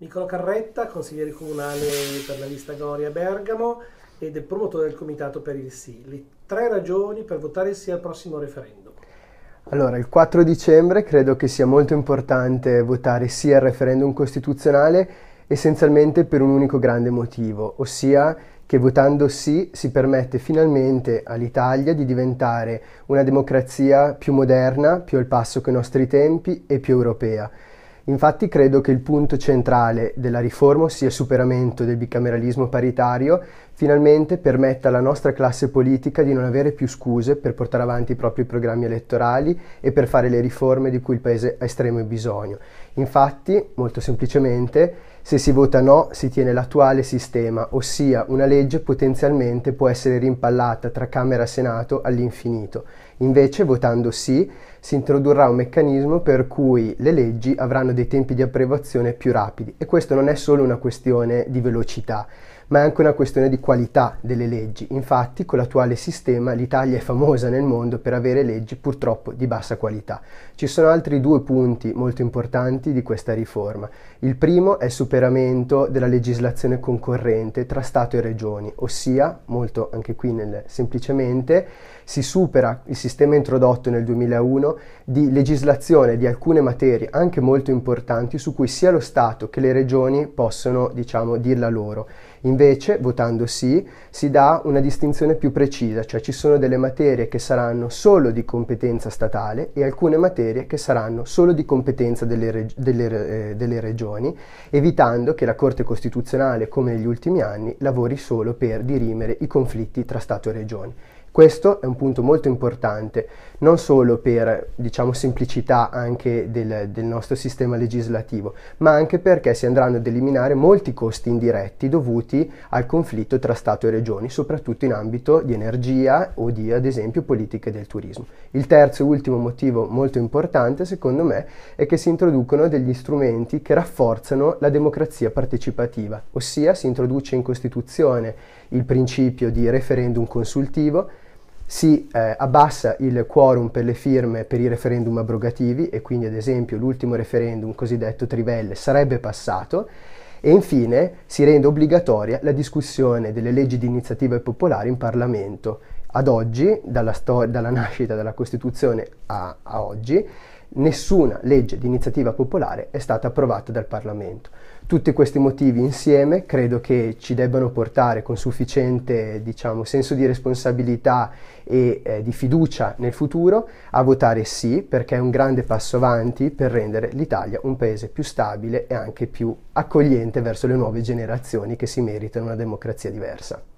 Nicola Carretta, consigliere comunale per la lista Goria Bergamo ed è promotore del comitato per il sì. Le tre ragioni per votare sì al prossimo referendum. Allora, il 4 dicembre credo che sia molto importante votare sì al referendum costituzionale essenzialmente per un unico grande motivo, ossia che votando sì si permette finalmente all'Italia di diventare una democrazia più moderna, più al passo con i nostri tempi e più europea. Infatti credo che il punto centrale della riforma, ossia il superamento del bicameralismo paritario, finalmente permetta alla nostra classe politica di non avere più scuse per portare avanti i propri programmi elettorali e per fare le riforme di cui il Paese ha estremo bisogno. Infatti, molto semplicemente, se si vota no si tiene l'attuale sistema, ossia una legge potenzialmente può essere rimpallata tra Camera e Senato all'infinito. Invece, votando sì, si introdurrà un meccanismo per cui le leggi avranno dei tempi di approvazione più rapidi e questo non è solo una questione di velocità ma è anche una questione di qualità delle leggi. Infatti, con l'attuale sistema, l'Italia è famosa nel mondo per avere leggi purtroppo di bassa qualità. Ci sono altri due punti molto importanti di questa riforma. Il primo è il superamento della legislazione concorrente tra Stato e Regioni, ossia, molto anche qui nel semplicemente, si supera il sistema introdotto nel 2001 di legislazione di alcune materie anche molto importanti su cui sia lo Stato che le Regioni possono, diciamo, dirla loro Invece, votando sì, si dà una distinzione più precisa, cioè ci sono delle materie che saranno solo di competenza statale e alcune materie che saranno solo di competenza delle, reg- delle, eh, delle regioni, evitando che la Corte Costituzionale, come negli ultimi anni, lavori solo per dirimere i conflitti tra Stato e regioni. Questo è un punto molto importante, non solo per diciamo, semplicità anche del, del, nostro sistema legislativo, ma anche perché si andranno ad eliminare molti costi indiretti dovuti al conflitto tra Stato e Regioni, soprattutto in ambito di energia o di, ad esempio, politiche del turismo. Il terzo e ultimo motivo molto importante, secondo me, è che si introducono degli strumenti che rafforzano la democrazia partecipativa, ossia si introduce in Costituzione il principio di referendum consultivo, si eh, abbassa il quorum per le firme per i referendum abrogativi e quindi ad esempio l'ultimo referendum cosiddetto Trivelle sarebbe passato e infine si rende obbligatoria la discussione delle leggi di iniziativa popolare in Parlamento ad oggi, dalla, stor- dalla nascita della Costituzione a, a oggi, nessuna legge di iniziativa popolare è stata approvata dal Parlamento. Tutti questi motivi insieme credo che ci debbano portare con sufficiente diciamo, senso di responsabilità e eh, di fiducia nel futuro a votare sì perché è un grande passo avanti per rendere l'Italia un paese più stabile e anche più accogliente verso le nuove generazioni che si meritano una democrazia diversa.